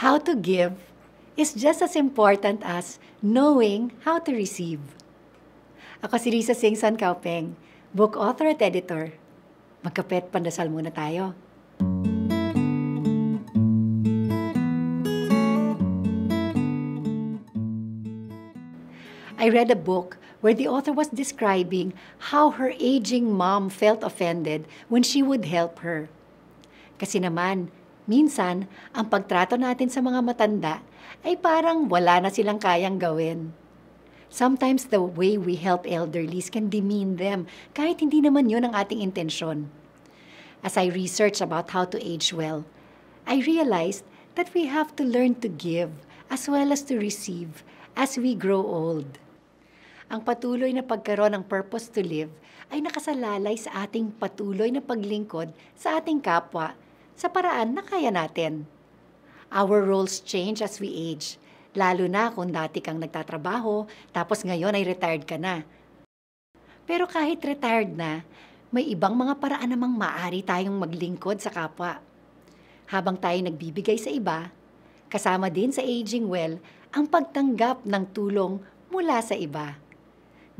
how to give is just as important as knowing how to receive. Ako si Risa Singh San Kaupeng, book author at editor. Magkapet pandasal muna tayo. I read a book where the author was describing how her aging mom felt offended when she would help her. Kasi naman, Minsan, ang pagtrato natin sa mga matanda ay parang wala na silang kayang gawin. Sometimes the way we help elderlies can demean them kahit hindi naman yun ang ating intensyon. As I researched about how to age well, I realized that we have to learn to give as well as to receive as we grow old. Ang patuloy na pagkaroon ng purpose to live ay nakasalalay sa ating patuloy na paglingkod sa ating kapwa sa paraan na kaya natin. Our roles change as we age, lalo na kung dati kang nagtatrabaho tapos ngayon ay retired ka na. Pero kahit retired na, may ibang mga paraan namang maari tayong maglingkod sa kapwa. Habang tayo nagbibigay sa iba, kasama din sa aging well ang pagtanggap ng tulong mula sa iba.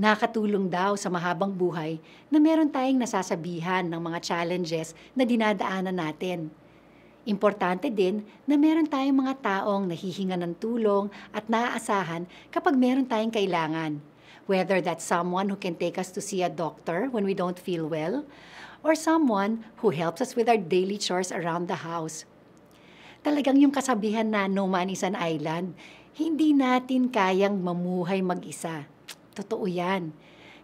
Nakatulong daw sa mahabang buhay na meron tayong nasasabihan ng mga challenges na dinadaanan natin. Importante din na meron tayong mga taong nahihinga ng tulong at naaasahan kapag meron tayong kailangan. Whether that's someone who can take us to see a doctor when we don't feel well, or someone who helps us with our daily chores around the house. Talagang yung kasabihan na no man is an island, hindi natin kayang mamuhay mag-isa Totoo yan.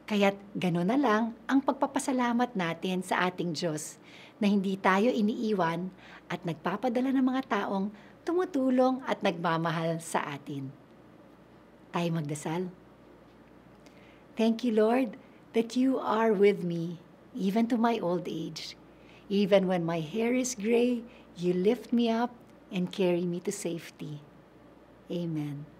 Kaya't gano'n na lang ang pagpapasalamat natin sa ating Diyos na hindi tayo iniiwan at nagpapadala ng mga taong tumutulong at nagmamahal sa atin. Tayo magdasal. Thank you, Lord, that you are with me, even to my old age. Even when my hair is gray, you lift me up and carry me to safety. Amen.